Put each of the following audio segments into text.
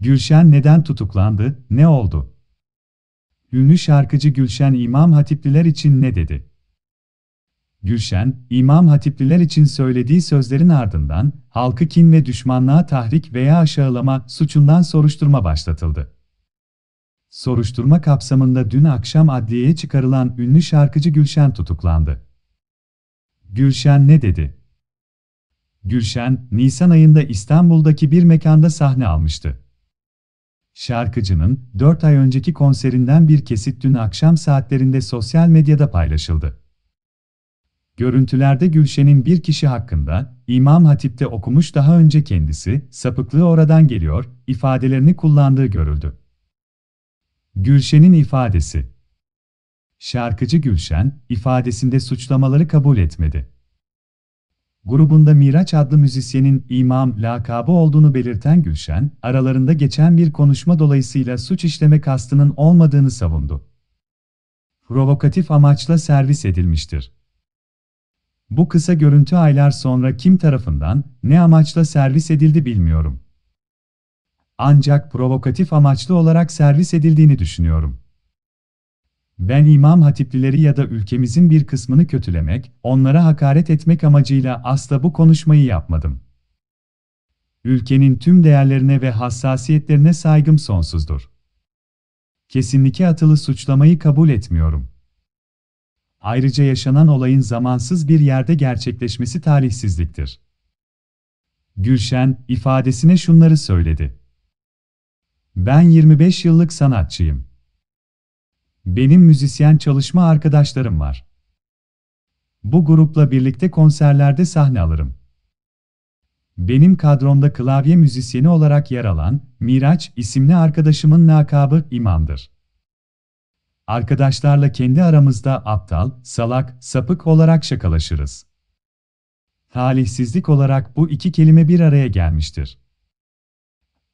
Gülşen neden tutuklandı, ne oldu? Ünlü şarkıcı Gülşen İmam Hatipliler için ne dedi? Gülşen, İmam Hatipliler için söylediği sözlerin ardından, halkı kin ve düşmanlığa tahrik veya aşağılama suçundan soruşturma başlatıldı. Soruşturma kapsamında dün akşam adliyeye çıkarılan ünlü şarkıcı Gülşen tutuklandı. Gülşen ne dedi? Gülşen, Nisan ayında İstanbul'daki bir mekanda sahne almıştı. Şarkıcının 4 ay önceki konserinden bir kesit dün akşam saatlerinde sosyal medyada paylaşıldı. Görüntülerde Gülşen'in bir kişi hakkında, İmam Hatip'te okumuş daha önce kendisi, sapıklığı oradan geliyor, ifadelerini kullandığı görüldü. Gülşen'in ifadesi Şarkıcı Gülşen, ifadesinde suçlamaları kabul etmedi grubunda Miraç adlı müzisyenin imam lakabı olduğunu belirten Gülşen, aralarında geçen bir konuşma dolayısıyla suç işleme kastının olmadığını savundu. Provokatif amaçla servis edilmiştir. Bu kısa görüntü aylar sonra kim tarafından, ne amaçla servis edildi bilmiyorum. Ancak provokatif amaçlı olarak servis edildiğini düşünüyorum. Ben imam hatiplileri ya da ülkemizin bir kısmını kötülemek, onlara hakaret etmek amacıyla asla bu konuşmayı yapmadım. Ülkenin tüm değerlerine ve hassasiyetlerine saygım sonsuzdur. Kesinlikle atılı suçlamayı kabul etmiyorum. Ayrıca yaşanan olayın zamansız bir yerde gerçekleşmesi talihsizliktir. Gülşen, ifadesine şunları söyledi. Ben 25 yıllık sanatçıyım. Benim müzisyen çalışma arkadaşlarım var. Bu grupla birlikte konserlerde sahne alırım. Benim kadromda klavye müzisyeni olarak yer alan Miraç isimli arkadaşımın lakabı İmam'dır. Arkadaşlarla kendi aramızda aptal, salak, sapık olarak şakalaşırız. Talihsizlik olarak bu iki kelime bir araya gelmiştir.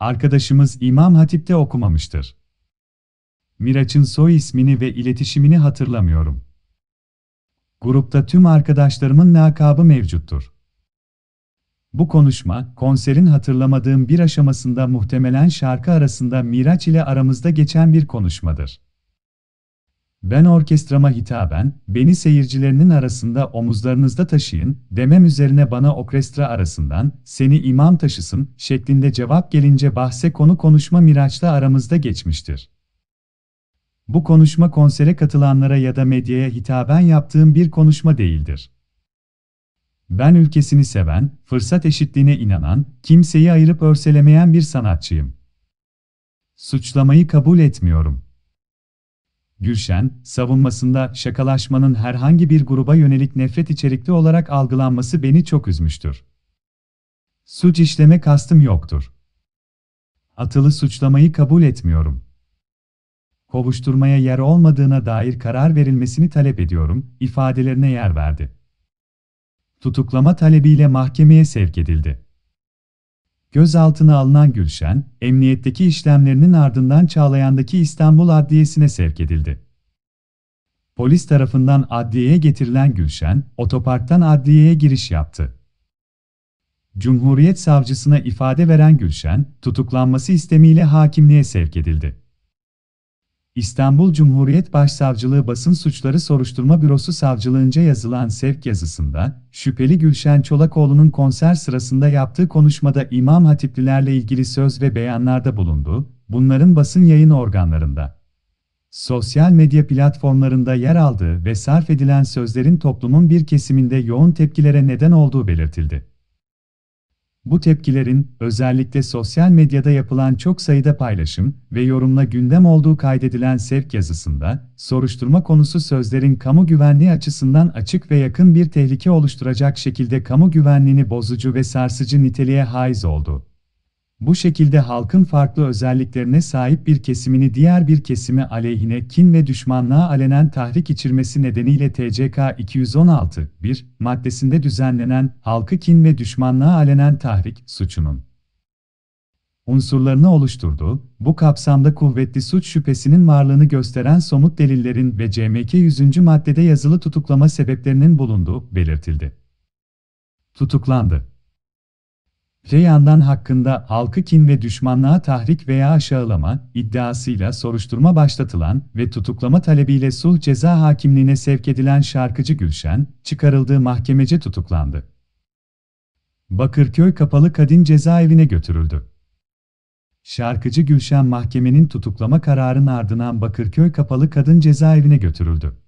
Arkadaşımız İmam Hatip'te okumamıştır. Miraç'ın soy ismini ve iletişimini hatırlamıyorum. Grupta tüm arkadaşlarımın nakabı mevcuttur. Bu konuşma, konserin hatırlamadığım bir aşamasında muhtemelen şarkı arasında Miraç ile aramızda geçen bir konuşmadır. Ben orkestrama hitaben, beni seyircilerinin arasında omuzlarınızda taşıyın, demem üzerine bana orkestra arasından, seni imam taşısın, şeklinde cevap gelince bahse konu konuşma Miraç'la aramızda geçmiştir. Bu konuşma konsere katılanlara ya da medyaya hitaben yaptığım bir konuşma değildir. Ben ülkesini seven, fırsat eşitliğine inanan, kimseyi ayırıp örselemeyen bir sanatçıyım. Suçlamayı kabul etmiyorum. Gülşen, savunmasında şakalaşmanın herhangi bir gruba yönelik nefret içerikli olarak algılanması beni çok üzmüştür. Suç işleme kastım yoktur. Atılı suçlamayı kabul etmiyorum kovuşturmaya yer olmadığına dair karar verilmesini talep ediyorum, ifadelerine yer verdi. Tutuklama talebiyle mahkemeye sevk edildi. Gözaltına alınan Gülşen, emniyetteki işlemlerinin ardından Çağlayan'daki İstanbul Adliyesi'ne sevk edildi. Polis tarafından adliyeye getirilen Gülşen, otoparktan adliyeye giriş yaptı. Cumhuriyet savcısına ifade veren Gülşen, tutuklanması istemiyle hakimliğe sevk edildi. İstanbul Cumhuriyet Başsavcılığı Basın Suçları Soruşturma Bürosu savcılığınca yazılan sevk yazısında, şüpheli Gülşen Çolakoğlu'nun konser sırasında yaptığı konuşmada İmam Hatiplilerle ilgili söz ve beyanlarda bulundu, bunların basın yayın organlarında, sosyal medya platformlarında yer aldığı ve sarf edilen sözlerin toplumun bir kesiminde yoğun tepkilere neden olduğu belirtildi. Bu tepkilerin, özellikle sosyal medyada yapılan çok sayıda paylaşım ve yorumla gündem olduğu kaydedilen sevk yazısında, soruşturma konusu sözlerin kamu güvenliği açısından açık ve yakın bir tehlike oluşturacak şekilde kamu güvenliğini bozucu ve sarsıcı niteliğe haiz oldu. Bu şekilde halkın farklı özelliklerine sahip bir kesimini diğer bir kesime aleyhine kin ve düşmanlığa alenen tahrik içirmesi nedeniyle TCK 216/1 maddesinde düzenlenen halkı kin ve düşmanlığa alenen tahrik suçunun unsurlarını oluşturduğu, bu kapsamda kuvvetli suç şüphesinin varlığını gösteren somut delillerin ve CMK 100. maddede yazılı tutuklama sebeplerinin bulunduğu belirtildi. Tutuklandı. Reyhan'dan hakkında halkı kin ve düşmanlığa tahrik veya aşağılama iddiasıyla soruşturma başlatılan ve tutuklama talebiyle sulh ceza hakimliğine sevk edilen şarkıcı Gülşen, çıkarıldığı mahkemece tutuklandı. Bakırköy Kapalı Kadın Cezaevine götürüldü. Şarkıcı Gülşen mahkemenin tutuklama kararının ardından Bakırköy Kapalı Kadın Cezaevine götürüldü.